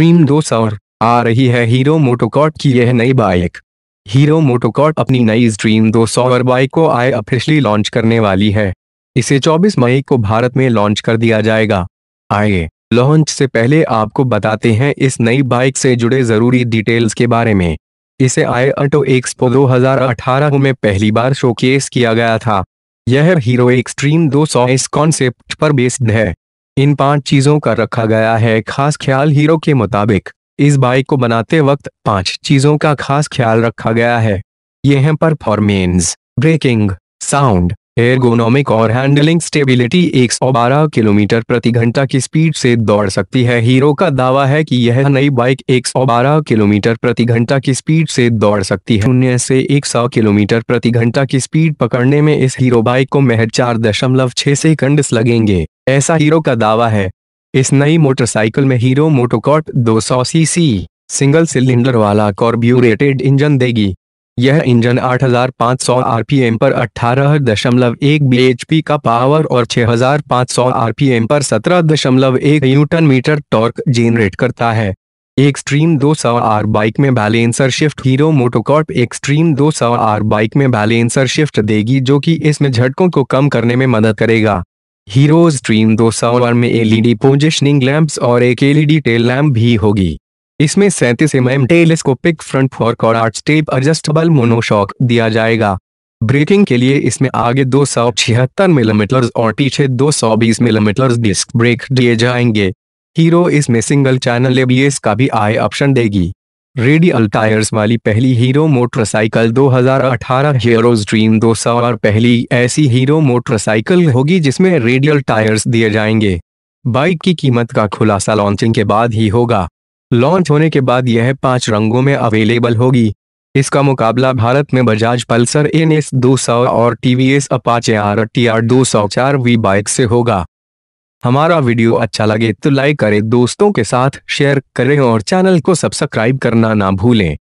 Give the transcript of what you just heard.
extreme दो सौर आ रही है हीरो मोटोकॉट की यह नई बाइक हीरो मोटोकॉट अपनी नई स्ट्रीम दो सौर बाइक को आए ऑफिशली लॉन्च करने वाली है इसे 24 मई को भारत में लॉन्च कर दिया जाएगा आइए लॉन्च से पहले आपको बताते हैं इस नई बाइक से जुड़े जरूरी डिटेल्स के बारे में इसे आए अटो एक्सपो 2018 में पहली बार शोकेस किया गया था यह हीरो एक्सट्रीम 200 इस कॉन्सेप्ट पर बेस्ड है इन पांच चीजों का रखा गया है खास ख्याल हीरो के मुताबिक इस बाइक को बनाते वक्त पांच चीजों का खास ख्याल रखा गया है ये हैं परफॉर्मेंस ब्रेकिंग साउंड एर्गोनॉमिक और हैंडलिंग स्टेबिलिटी 112 किलोमीटर प्रति घंटा की स्पीड से दौड़ सकती है हीरो का दावा है कि यह नई बाइक 112 किलोमीटर प्रति घंटा की स्पीड से दौड़ सकती है शून्य से 100 किलोमीटर प्रति घंटा की स्पीड पकड़ने में इस हीरो बाइक को महज चार दशमलव छह सेकंड लगेंगे ऐसा हीरो का दावा है इस नई मोटरसाइकिल में हीरो मोटोकॉट दो सीसी सिंगल सिलेंडर वाला कॉर्ब्यूरेटेड इंजन देगी यह इंजन 8,500 आरपीएम पर 18.1 बीएचपी का पावर और 6,500 आरपीएम पर 17.1 न्यूटन मीटर टॉर्क जेनरेट करता है एक्सट्रीम 200 आर बाइक में balancer shift Hero MotoCorp Xtreme 200 R bike में बैलेंसर शिफ्ट देगी जो कि इसमें झटकों को कम करने में मदद करेगा हीरो स्ट्रीम 200 आर में एलईडी पोजिशनिंग लैंप्स और एक एलईडी टेल लैम्प भी होगी इसमें सैंतीस M M telescopic front fork और आर्ट स्टेप एडजस्टेबल मोनोशॉक दिया जाएगा ब्रेकिंग के लिए इसमें आगे दो सौ छिहत्तर मिलीमीटर और पीछे दो सौ बीस मिलीमीटर डिस्क ब्रेक दिए जाएंगे हीरो इसमें सिंगल चैनल एबीएस का भी आय ऑप्शन देगी रेडियल टायर्स वाली पहली हीरो मोटरसाइकिल 2018 हीरोज ड्रीम 200 और पहली ऐसी हीरो मोटरसाइकिल होगी जिसमें रेडियल टायर्स दिए जाएंगे बाइक की कीमत का खुलासा लॉन्चिंग के बाद ही होगा लॉन्च होने के बाद यह पांच रंगों में अवेलेबल होगी इसका मुकाबला भारत में बजाज पल्सर एन एस दो और TVS Apache R T R दो वी बाइक से होगा हमारा वीडियो अच्छा लगे तो लाइक करें दोस्तों के साथ शेयर करें और चैनल को सब्सक्राइब करना ना भूलें